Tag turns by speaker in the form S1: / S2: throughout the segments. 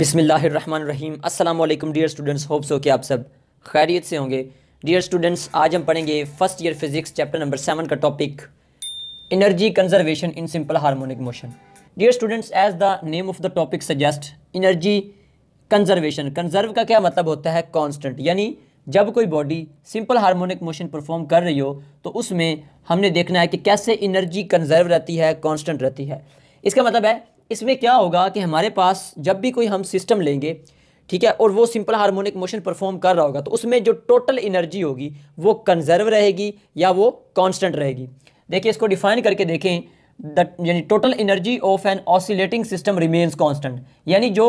S1: बिसमीम अल्लाम dear students hope so कि आप सब खैरियत से होंगे डियर स्टूडेंट्स आज हम पढ़ेंगे first year physics chapter number seven का topic energy conservation in simple harmonic motion dear students as the name of the topic suggest energy conservation conserve का क्या मतलब होता है कॉन्स्टेंट यानी जब कोई body simple harmonic motion perform कर रही हो तो उसमें हमने देखना है कि कैसे एनर्जी कंजर्व रहती है कॉन्स्टेंट रहती है इसका मतलब है इसमें क्या होगा कि हमारे पास जब भी कोई हम सिस्टम लेंगे ठीक है और वो सिंपल हार्मोनिक मोशन परफॉर्म कर रहा होगा तो उसमें जो टोटल एनर्जी होगी वो कंजर्व रहेगी या वो कांस्टेंट रहेगी देखिए इसको डिफाइन करके देखें दट यानी total energy of an oscillating system remains constant यानी जो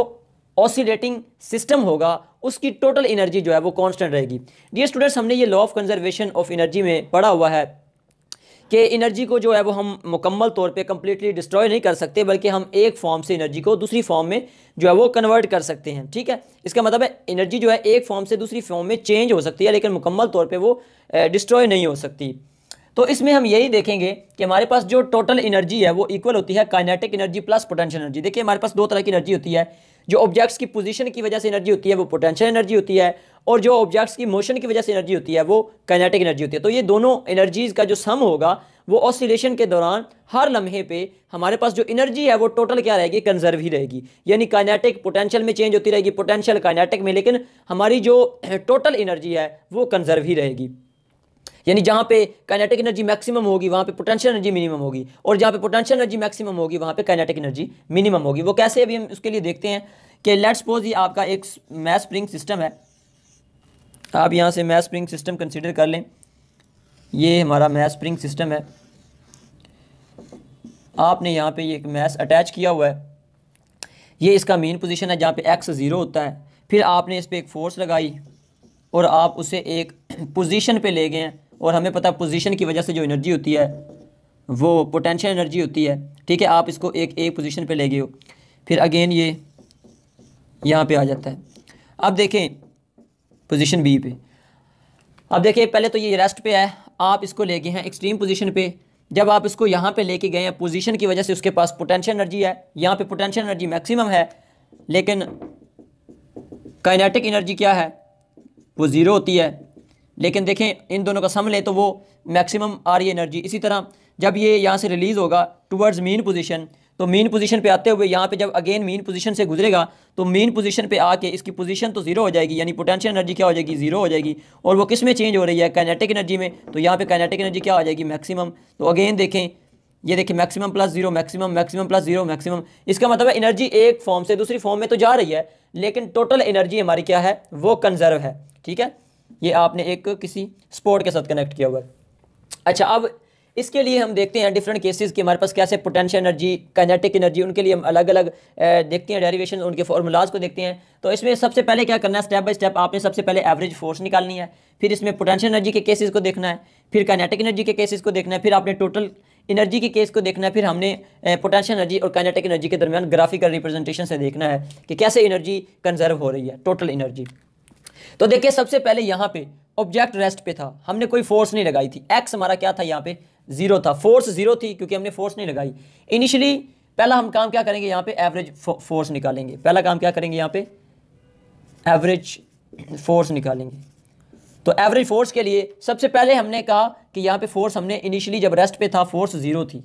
S1: ऑसिलेटिंग सिस्टम होगा उसकी टोटल एनर्जी जो है वो कांस्टेंट रहेगी डी स्टूडेंट्स हमने ये law of conservation of energy में पढ़ा हुआ है कि एनर्जी को जो है वो हम मुकम्मल तौर पे कम्प्लीटली डिस्ट्रॉय नहीं कर सकते बल्कि हम एक फॉर्म से एनर्जी को दूसरी फॉर्म में जो है वो कन्वर्ट कर सकते हैं ठीक है इसका मतलब है एनर्जी जो है एक फॉर्म से दूसरी फॉर्म में चेंज हो सकती है लेकिन मुकम्मल तौर पर वो डिस्ट्रॉय नहीं हो सकती तो इसमें हम यही देखेंगे कि हमारे पास जो टोटल एनर्जी है वो इक्वल होती है kinetic energy plus potential energy देखिए हमारे पास दो तरह की एनर्जी होती है जो ऑब्जेक्ट्स की पोजीशन की वजह से एनर्जी होती है वो पोटेंशियल एनर्जी होती है और जो ऑब्जेक्ट्स की मोशन की वजह से एनर्जी होती है वो काइनेटिक एनर्जी होती है तो ये दोनों एनर्जीज़ का जो सम होगा वो ऑसिलेशन के दौरान हर लम्हे पे हमारे पास जो एनर्जी है वो टोटल क्या रहेगी कंजर्व ही रहेगी यानी काइनेटिक पोटेंशियल में चेंज होती रहेगी पोटेंशियल काइनेटिक में लेकिन हमारी जो टोटल एनर्जी है वो कंजर्व ही रहेगी यानी जहाँ पे काइनेटिक एनर्जी मैक्सिमम होगी वहाँ पे पोटेंशियल एनर्जी मिनिमम होगी और जहाँ पे पोटेंशियल एनर्जी मैक्सिमम होगी वहाँ पे काइनेटिक एनर्जी मिनिमम होगी वो कैसे अभी हम उसके लिए देखते हैं कि लेट सपोज ये आपका एक मैथ स्प्रिंग सिस्टम है आप यहाँ से मैथ स्प्रिंग सिस्टम कंसिडर कर लें ये हमारा मैथ स्प्रिंग सिस्टम है आपने यहाँ पर ये एक मैथ अटैच किया हुआ है ये इसका मेन पोजिशन है जहाँ पर एक्स ज़ीरो होता है फिर आपने इस पर एक फोर्स लगाई और आप उसे एक पोजीशन पे ले गए हैं और हमें पता पोजीशन की वजह से जो एनर्जी होती है वो पोटेंशियल एनर्जी होती है ठीक है आप इसको एक एक पोजीशन पे ले गए हो फिर अगेन ये यहाँ पे आ जाता है अब देखें पोजीशन बी पे अब देखिए पहले तो ये रेस्ट पे है आप इसको ले गए हैं एक्सट्रीम पोजीशन पे जब आप इसको यहाँ पे लेके गए हैं पोजीशन की वजह से उसके पास पोटेंशियल एनर्जी है यहाँ पे पोटेंशियल एनर्जी मैक्सिमम है लेकिन काइनेटिक एनर्जी क्या है वो ज़ीरो होती है लेकिन देखें इन दोनों का सम लें तो वो मैक्सिमम आ रही है एनर्जी इसी तरह जब ये यहाँ से रिलीज़ होगा टुवर्ड्स मीन पोजीशन तो मीन पोजीशन पे आते हुए यहाँ पे जब अगेन मीन पोजीशन से गुजरेगा तो मीन पोजीशन पे आके इसकी पोजीशन तो ज़ीरो हो जाएगी यानी पोटेंशियल एनर्जी क्या हो जाएगी ज़ीरो हो जाएगी और वो किस में चेंज हो रही है कैनेटिक एनर्जी में तो यहाँ पे कैनेटिक एनर्जी क्या हो जाएगी मैक्सिमम तो अगेन देखें ये देखिए maximum plus zero maximum maximum plus zero maximum इसका मतलब है एनर्जी एक फॉर्म से दूसरी फॉर्म में तो जा रही है लेकिन टोटल एनर्जी हमारी क्या है वो कंजर्व है ठीक है ये आपने एक किसी स्पोर्ट के साथ कनेक्ट किया हुआ अच्छा अब इसके लिए हम देखते हैं डिफरेंट केसेस के हमारे पास कैसे पोटेंशियल एनर्जी काइनेटिक एनर्जी उनके लिए हम अलग अलग देखते हैं डेरिवेशन उनके फार्मूलाज को देखते हैं तो इसमें सबसे पहले क्या करना है स्टेप बाय स्टेप आपने सबसे पहले एवरेज फोर्स निकालनी है फिर इसमें पोटेंशियल एनर्जी के केसेज को देखना है फिर काइनेटिक एनर्जी के केसेस को देखना है फिर आपने टोटल एनर्जी के केस को देखना है फिर हमने पोटेंशियल एनर्जी और कैनेटिक एनर्जी के दरमियान ग्राफिकल रिप्रेजेंटेशन से देखना है कि कैसे एनर्जी कंजर्व हो रही है टोटल एनर्जी तो देखिए सबसे पहले यहाँ पे ऑब्जेक्ट रेस्ट पे था हमने कोई फोर्स नहीं लगाई थी एक्स हमारा क्या था यहाँ पे जीरो था फोर्स जीरो थी क्योंकि हमने फोर्स नहीं लगाई इनिशियली पहला हम काम क्या करेंगे यहाँ पे एवरेज फोर्स निकालेंगे पहला काम क्या करेंगे यहाँ पे एवरेज फोर्स निकालेंगे तो एवरेज फोर्स के लिए सबसे पहले हमने कहा कि यहाँ पे फोर्स हमने इनिशियली जब रेस्ट पे था फोर्स ज़ीरो थी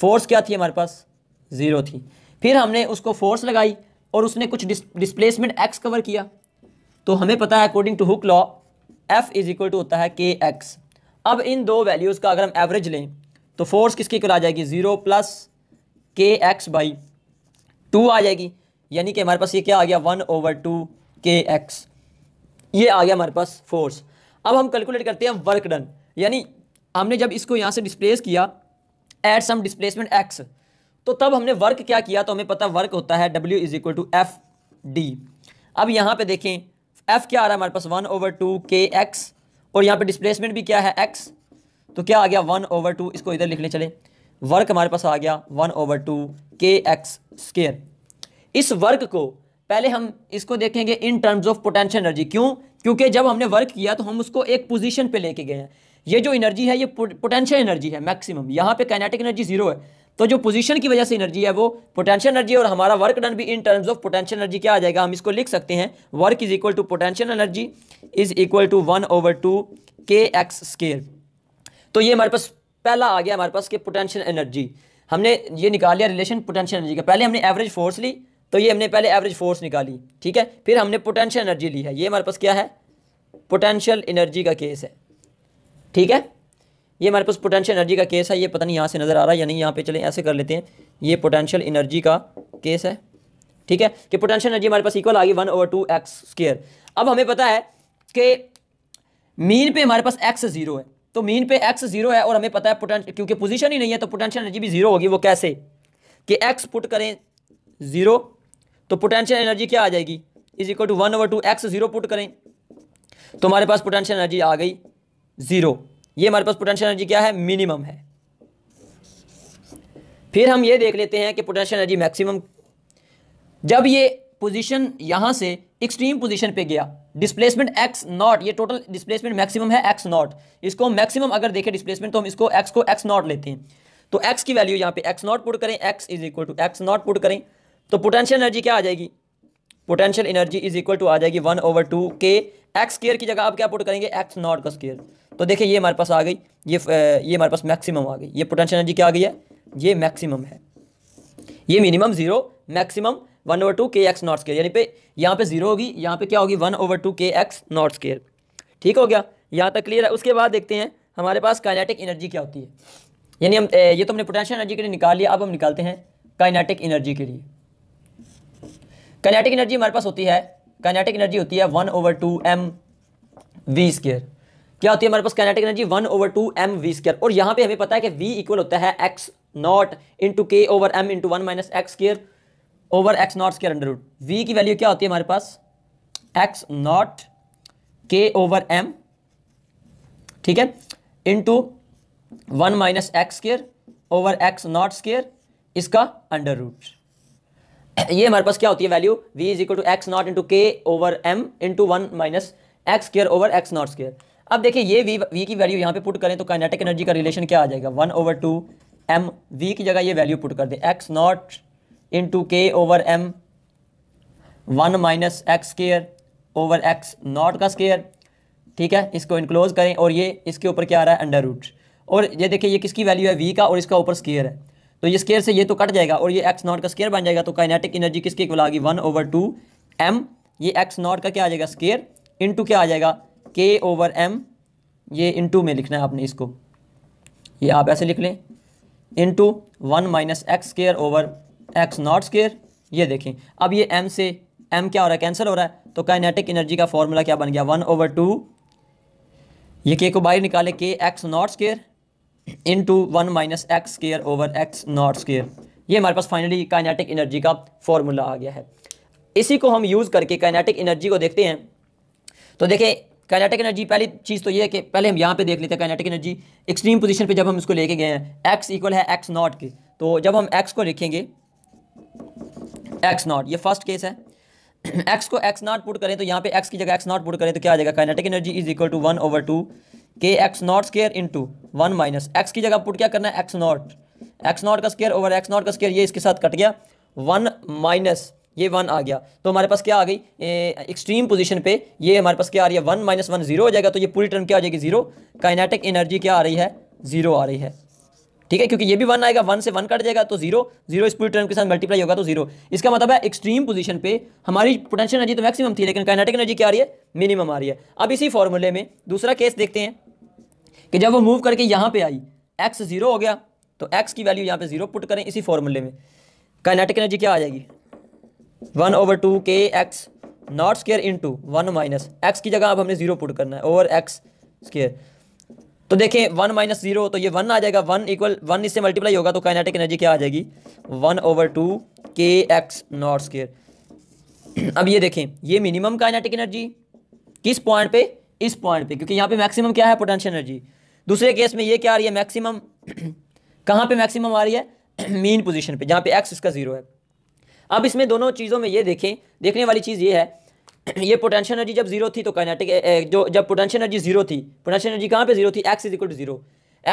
S1: फोर्स क्या थी हमारे पास ज़ीरो थी फिर हमने उसको फोर्स लगाई और उसने कुछ डिस, डिस्प्लेसमेंट एक्स कवर किया तो हमें पता है according to Hooke law F is equal to होता है के एक्स अब इन दो वैल्यूज़ का अगर हम एवरेज लें तो फोर्स किसकी ऊपर आ जाएगी zero plus k x by two आ जाएगी यानी कि हमारे पास ये क्या आ गया one over two k x ये आ गया हमारे पास फोर्स अब हम कैलकुलेट करते हैं वर्क डन यानी हमने जब इसको यहाँ से डिस्प्लेस किया एट सम डिस्प्लेसमेंट एक्स तो तब हमने वर्क क्या किया तो हमें पता वर्क होता है W is equal to F D अब यहाँ पे देखें एफ क्या आ रहा है हमारे पास one over two k x और यहाँ पे डिस्प्लेसमेंट भी क्या है एक्स तो क्या आ गया वन ओवर टू इसको इधर लिखने चले वर्क हमारे पास आ गया one over two k x square इस वर्क को पहले हम इसको देखेंगे in terms of potential energy क्यों क्योंकि जब हमने वर्क किया तो हम उसको एक पोजिशन पर लेके गए हैं ये जो एनर्जी है ये पोटेंशियल एनर्जी है मैक्सिमम यहाँ पे कैनेटिक एनर्जी जीरो है तो जो पोजीशन की वजह से एनर्जी है वो पोटेंशियल एनर्जी और हमारा वर्क डन भी in terms of potential energy क्या आ जाएगा हम इसको लिख सकते हैं work is equal to potential energy is equal to one over two k x square तो ये हमारे पास पहला आ गया हमारे पास के पोटेंशियल एनर्जी हमने ये निकाल लिया रिलेशन पोटेंशियल एनर्जी का पहले हमने एवरेज फोर्स ली तो ये हमने पहले एवरेज फोर्स निकाली ठीक है फिर हमने पोटेंशियल एनर्जी ली है ये हमारे पास क्या है पोटेंशियल एनर्जी का केस है ठीक है ये हमारे पास पोटेंशियल एनर्जी का केस है ये पता नहीं यहाँ से नज़र आ रहा है या नहीं यहाँ पे चले ऐसे कर लेते हैं ये पोटेंशियल एनर्जी का केस है ठीक है कि पोटेंशियल एनर्जी हमारे पास इक्वल आ गई one over two x square अब हमें पता है कि मीन पे हमारे पास एक्स जीरो है तो मीन पे एक्स जीरो है और हमें पता है पोटेंशियल क्योंकि पोजिशन ही नहीं है तो पोटेंशियल एनर्जी भी जीरो होगी वो कैसे कि एक्स पुट करें जीरो तो पोटेंशियल एनर्जी क्या आ जाएगी is equal to one over two x zero put करें तो हमारे पास पोटेंशियल एनर्जी आ गई जीरो ये हमारे पास पोटेंशियल एनर्जी क्या है मिनिमम है फिर हम ये देख लेते हैं कि पोटेंशियल एनर्जी मैक्सिमम जब ये पोजीशन यहां से एक्सट्रीम पोजीशन पे गया डिस्प्लेसमेंट एक्स नॉट ये टोटल डिस्प्लेसमेंट मैक्सिमम है एक्स नॉट इसको मैक्सिमम अगर देखें डिस्प्लेसमेंट तो हम इसको एक्स को एक्स नॉट लेते हैं तो एक्स की वैल्यू यहां पे एक्स नॉट पुट करें x is equal to x not put करें तो पोटेंशियल एनर्जी क्या आ जाएगी potential energy is equal to आ जाएगी one over two k x square की जगह आप क्या पुट करेंगे एक्स नॉट का स्केयर तो देखिए ये हमारे पास आ गई ये ये हमारे पास मैक्सिमम आ गई ये पोटेंशियल एनर्जी क्या आ गई है ये मैक्सिमम है ये minimum zero maximum one over two k x not square यानी पे यहाँ पे जीरो होगी यहाँ पे क्या होगी one over two k x not square ठीक हो गया यहाँ तक क्लियर है उसके बाद देखते हैं हमारे पास काइनेटिक एनर्जी क्या होती है यानी हम ये तो हमने पोटेंशियल एनर्जी के लिए निकाल लिया अब हम निकालते हैं काइनेटिक एनर्जी के लिए कैनेटिक एनर्जी हमारे पास होती है कैनेटिक एनर्जी होती है one over two m v square क्या होती है हमारे पास kinetic energy one over two m v square और यहाँ पे हमें पता है कि वी इक्वल होता है x not into k over m into one minus x square over x not square under root v की वैल्यू क्या होती है हमारे पास x not k over m ठीक है into one minus x square over x not square इसका under root ये हमारे पास क्या होती है value v is equal to x not into k over m into one minus x square over x not square अब देखिए ये v v की वैल्यू यहाँ पे पुट करें तो काइनेटिक एनर्जी का रिलेशन क्या आ जाएगा one over two m v की जगह ये वैल्यू पुट कर दे x not into k over m one minus x square over x not का स्केयर ठीक है इसको इनक्लोज करें और ये इसके ऊपर क्या आ रहा है अंडर रूट और ये देखिए ये किसकी वैल्यू है वी का और इसका ऊपर स्केयर है तो ये स्केयर से ये तो कट जाएगा और ये एक्स नॉट का स्केयर बन जाएगा तो काइनेटिक एनर्जी किसके इक्वल आ गई वन ओवर टू एम ये एक्स नॉट का क्या आ जाएगा स्केयर इंटू क्या आ जाएगा के ओवर एम ये इंटू में लिखना है आपने इसको ये आप ऐसे लिख लें into one minus x square over x not square ये देखें अब ये एम से एम क्या हो रहा है कैंसिल हो रहा है तो काइनेटिक एनर्जी का फॉर्मूला क्या बन गया वन ओवर टू ये के को बाहर निकाले k x not square into one minus x square over x not square ये हमारे पास फाइनली काइनेटिक एनर्जी का फॉर्मूला आ गया है इसी को हम यूज़ करके काइनेटिक एनर्जी को देखते हैं तो देखें काइनेटिक एनर्जी पहली चीज़ तो ये है कि पहले हम यहाँ पे देख लेते हैं काइनेटिक एनर्जी एक्सट्रीम पोजीशन पे जब हम इसको लेके गए हैं एक्स इक्वल है एक्स नॉट के तो जब हम एक्स को लिखेंगे एक्स नॉट ये फर्स्ट केस है एक्स को एक्स नॉट पुट करें तो यहाँ पे एक्स की जगह एक्स नॉट पुट करें तो क्या आ जाएगा kinetic energy is equal to one over two k x not square into one minus x की जगह पुट क्या करना है एक्स नॉट एक्स नॉट का स्केयर ओवर एक्स नॉट का स्केयर ये इसके साथ कट गया वन माइनस ये वन आ गया तो हमारे पास क्या आ गई एक्सट्रीम पोजीशन पे ये हमारे पास क्या आ रही है वन माइनस वन जीरो हो जाएगा तो ये पूरी टर्म क्या हो जाएगी जीरो काइनेटिक एनर्जी क्या आ रही है जीरो आ रही है ठीक है क्योंकि ये भी वन आएगा वन से वन कट जाएगा तो जीरो जीरो इस पूरी टर्म के साथ मल्टीप्लाई होगा तो जीरो इसका मतलब है एक्सट्रीम पोजिशन पे हमारी पोटेंशियल एनर्जी तो मैक्सिमम थी लेकिन काइनेटिक एनर्जी क्या आ रही है मिनिमम आ रही है अब इसी फॉर्मूले में दूसरा केस देखते हैं कि जब वो मूव करके यहाँ पे आई एक्स ज़ीरो हो गया तो एक्स की वैल्यू यहाँ पे ज़ीरो पुट करें इसी फॉर्मूले में काइनेटिक एनर्जी क्या आ जाएगी one over two k x not square into one minus x की जगह अब हमने ज़ीरो पुट करना है ओवर एक्स स्केयर तो देखें वन माइनस ज़ीरो तो ये वन आ जाएगा वन इक्वल वन इससे मल्टीप्लाई होगा तो काइनेटिक एनर्जी क्या आ जाएगी one over two k x not square अब ये देखें ये मिनिमम काइनेटिक एनर्जी किस पॉइंट पे इस पॉइंट पे क्योंकि यहाँ पे मैक्सिमम क्या है पोटेंशियल एनर्जी दूसरे केस में ये क्या आ रही है मैक्सिमम कहाँ पे मैक्सिमम आ रही है मीन पोजीशन पे जहाँ पे एक्स इसका ज़ीरो है अब इसमें दोनों चीज़ों में ये देखें देखने वाली चीज़ ये है ये पोटेंशियल एनर्जी जब जीरो थी तो कैनेटिक जो जब पोटेंशियल एनर्जी जीरो थी पोटेंशियल एनर्जी कहाँ पे जीरो थी x is equal to zero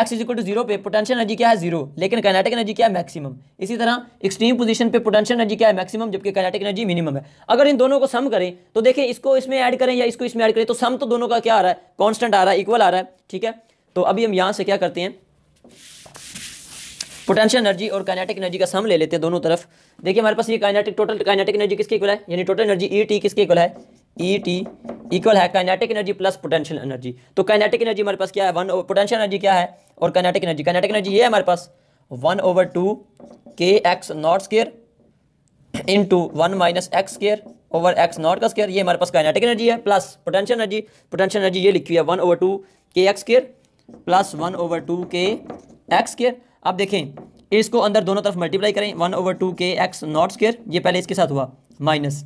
S1: x is equal to zero पे पोटेंशियल एनर्जी क्या है जीरो लेकिन कैनेटिक एनर्जी क्या है मैक्सिमम इसी तरह एक्सट्रीम पोजीशन पे पोटेंशियल एनर्जी क्या है मैक्सिमम जबकि कैनेटिक एनर्जी मिनिमम है अगर इन दोनों को सम करें तो देखें इसको इसमें ऐड करें या इसको इसमें ऐड करें तो सम तो दोनों का क्या आ रहा है कॉन्स्टेंट आ रहा है इक्वल आ रहा है ठीक है तो अभी हम यहाँ से क्या करते हैं पोटेंशियल एनर्जी और काइनेटिक एनर्जी का सम ले लेते हैं दोनों तरफ देखिए हमारे पास ये काइनेटिक टोटल काइनेटिक एनर्जी किसके इक्वल है यानी टोटल एनर्जी ई टी किसके इक्वल है ई टी इक्वल है kinetic energy plus potential energy तो काइनेटिक एनर्जी हमारे पास क्या है वन पोटेंशियल एनर्जी क्या है और काइनेटिक एनर्जी काइनेटिक एनर्जी ये है हमारे पास one over two k x not square into one minus x square over x not का स्केयर ये हमारे पास काइनेटिक एनर्जी है plus potential energy potential energy ये लिखी हुई है one over two k x square plus one over two k x square अब देखें इसको अंदर दोनों तरफ मल्टीप्लाई करें one over two k x not square ये पहले इसके साथ हुआ माइनस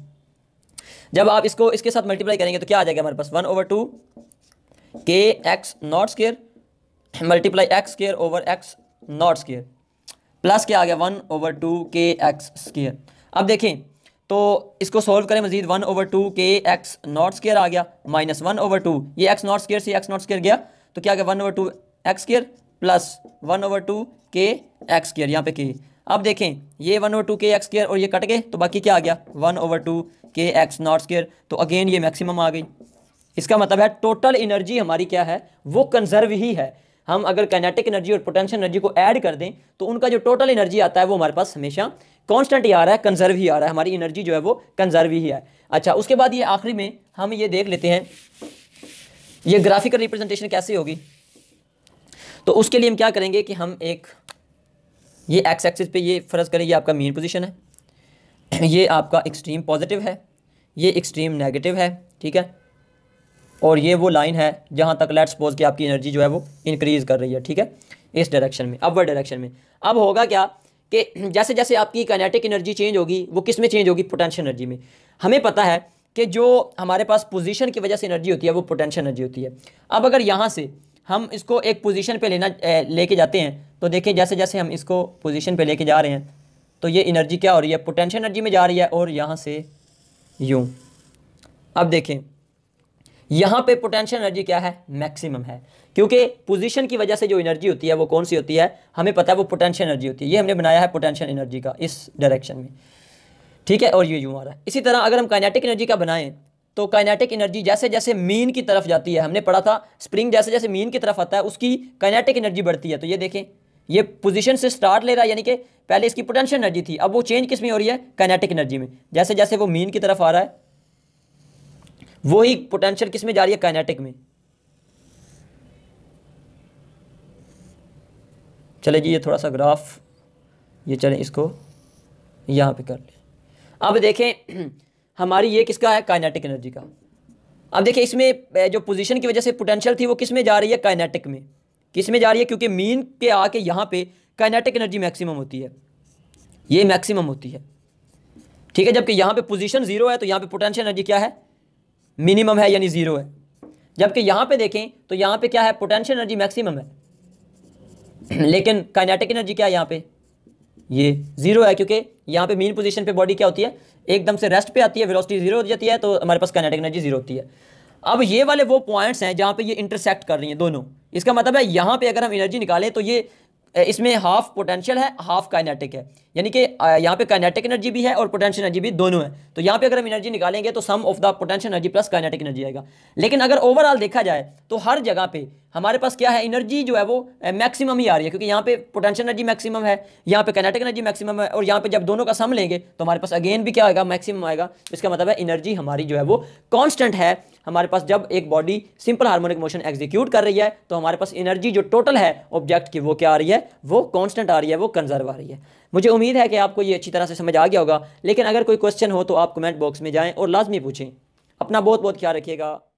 S1: जब आप इसको इसके साथ मल्टीप्लाई करेंगे तो क्या आ जाएगा हमारे पास one over two k x not square multiply x square over x not square plus क्या आ गया one over two k x square अब देखें तो इसको सॉल्व करें मजीद one over two k x not square आ गया माइनस वन ओवर टू ये एक्स नॉट स्केयर से एक्स नॉट स्केयर गया तो क्या गया one over two x square plus one over two k x square यहाँ पे के अब देखें ये one over two k x square और ये कट गए तो बाकी क्या आ गया one over two k x not square तो अगेन ये मैक्सिमम आ गई इसका मतलब है टोटल एनर्जी हमारी क्या है वो कंजर्व ही है हम अगर कैनेटिक एनर्जी और पोटेंशियल एनर्जी को ऐड कर दें तो उनका जो टोटल एनर्जी आता है वो हमारे पास हमेशा कांस्टेंट ही आ रहा है कंजर्व ही आ रहा है हमारी एनर्जी जो है वो कंजर्व ही है अच्छा उसके बाद ये आखिरी में हम ये देख लेते हैं ये ग्राफिकल रिप्रेजेंटेशन कैसी होगी तो उसके लिए हम क्या करेंगे कि हम एक ये एक्स एक्सिस पे ये फ़र्ज़ करें ये आपका मेन पोजीशन है ये आपका एक्सट्रीम पॉजिटिव है ये एक्सट्रीम नेगेटिव है ठीक है और ये वो लाइन है जहाँ तक लेट्स सपोज कि आपकी एनर्जी जो है वो इंक्रीज़ कर रही है ठीक है इस डायरेक्शन में अपवर्ड डायरेक्शन में अब होगा क्या कि जैसे जैसे आपकी कैनेटिक एनर्जी चेंज होगी वो किस में चेंज होगी पोटेंशियल एनर्जी में हमें पता है कि जो हमारे पास पोजीशन की वजह से एनर्जी होती है वो पोटेंशियल एनर्जी होती है अब अगर यहाँ से हम इसको एक पोजीशन पे लेना लेके जाते हैं तो देखें जैसे जैसे हम इसको पोजीशन पे लेके जा रहे हैं तो ये एनर्जी क्या हो रही है पोटेंशियल एनर्जी में जा रही है और यहाँ से यूँ अब देखें यहाँ पे पोटेंशियल एनर्जी क्या है मैक्सिमम है क्योंकि पोजीशन की वजह से जो एनर्जी होती है वो कौन सी होती है हमें पता है वो पोटेंशियल एनर्जी होती है ये हमने बनाया है पोटेंशियल एनर्जी का इस डायरेक्शन में ठीक है और ये यूँ आ रहा है इसी तरह अगर हम काइनेटिक एनर्जी का बनाएं तो काइनेटिक एनर्जी जैसे जैसे मीन की तरफ जाती है हमने पढ़ा था स्प्रिंग जैसे जैसे मीन की तरफ आता है उसकी काइनेटिक एनर्जी बढ़ती है तो ये देखें ये पोजीशन से स्टार्ट ले रहा है यानी कि पहले इसकी पोटेंशियल एनर्जी थी अब वो चेंज किस में हो रही है काइनेटिक एनर्जी में जैसे जैसे वो मीन की तरफ आ रहा है वही पोटेंशियल किस में जा रही है काइनेटिक में चले जी ये थोड़ा सा ग्राफ ये चले इसको यहाँ पे कर ले अब देखें हमारी ये किसका है काइनेटिक एनर्जी का अब देखिए इसमें जो पोजीशन की वजह से पोटेंशियल थी वो किस में जा रही है काइनेटिक में किस में जा रही है क्योंकि मीन के आके यहाँ पे काइनेटिक एनर्जी मैक्सिमम होती है ये मैक्सिमम होती है ठीक है जबकि यहाँ पे पोजीशन जीरो है तो यहाँ पे पोटेंशियल एनर्जी क्या है मिनिमम है यानी ज़ीरो है जबकि यहाँ पर देखें तो यहाँ पर क्या है पोटेंशियल एनर्जी मैक्सिमम
S2: है लेकिन
S1: काइनेटिक एनर्जी क्या है यहाँ पर ये जीरो है क्योंकि यहाँ पे मेन पोजीशन पे बॉडी क्या होती है एकदम से रेस्ट पे आती है वेलोसिटी जीरो हो जाती है तो हमारे पास कनेटिक एनर्जी जीरो होती है अब ये वाले वो पॉइंट्स हैं जहाँ पे ये इंटरसेक्ट कर रही हैं दोनों इसका मतलब है यहाँ पे अगर हम एनर्जी निकालें तो ये इसमें हाफ पोटेंशियल है हाफ काइनेटिक है यानी कि यहाँ पे काइनेटिक एनर्जी भी है और पोटेंशियल एनर्जी भी दोनों है तो यहाँ पे अगर हम एनर्जी निकालेंगे तो sum of the potential energy plus kinetic energy आएगा लेकिन अगर ओवरऑल देखा जाए तो हर जगह पे हमारे पास क्या है एनर्जी जो है वो मैक्सिमम ही आ रही है क्योंकि यहाँ पे पोटेंशियल एनर्जी मैक्सिमम है यहाँ पे कैनेटिक एनर्जी मैक्सिमम है और यहाँ पे जब दोनों का सम लेंगे तो हमारे पास अगेन भी क्या आएगा मैक्सिमम आएगा इसका मतलब है एनर्जी हमारी जो है वो कॉन्स्टेंट है हमारे पास जब एक body simple harmonic motion execute कर रही है तो हमारे पास एनर्जी जो टोटल है ऑब्जेक्ट की वो क्या आ रही है वो कॉन्स्टेंट आ रही है वो कंजर्व आ रही है मुझे उम्मीद है कि आपको ये अच्छी तरह से समझ आ गया होगा लेकिन अगर कोई क्वेश्चन हो तो आप कमेंट बॉक्स में जाएँ और लाजमी पूछें अपना बहुत बहुत ख्याल रखिएगा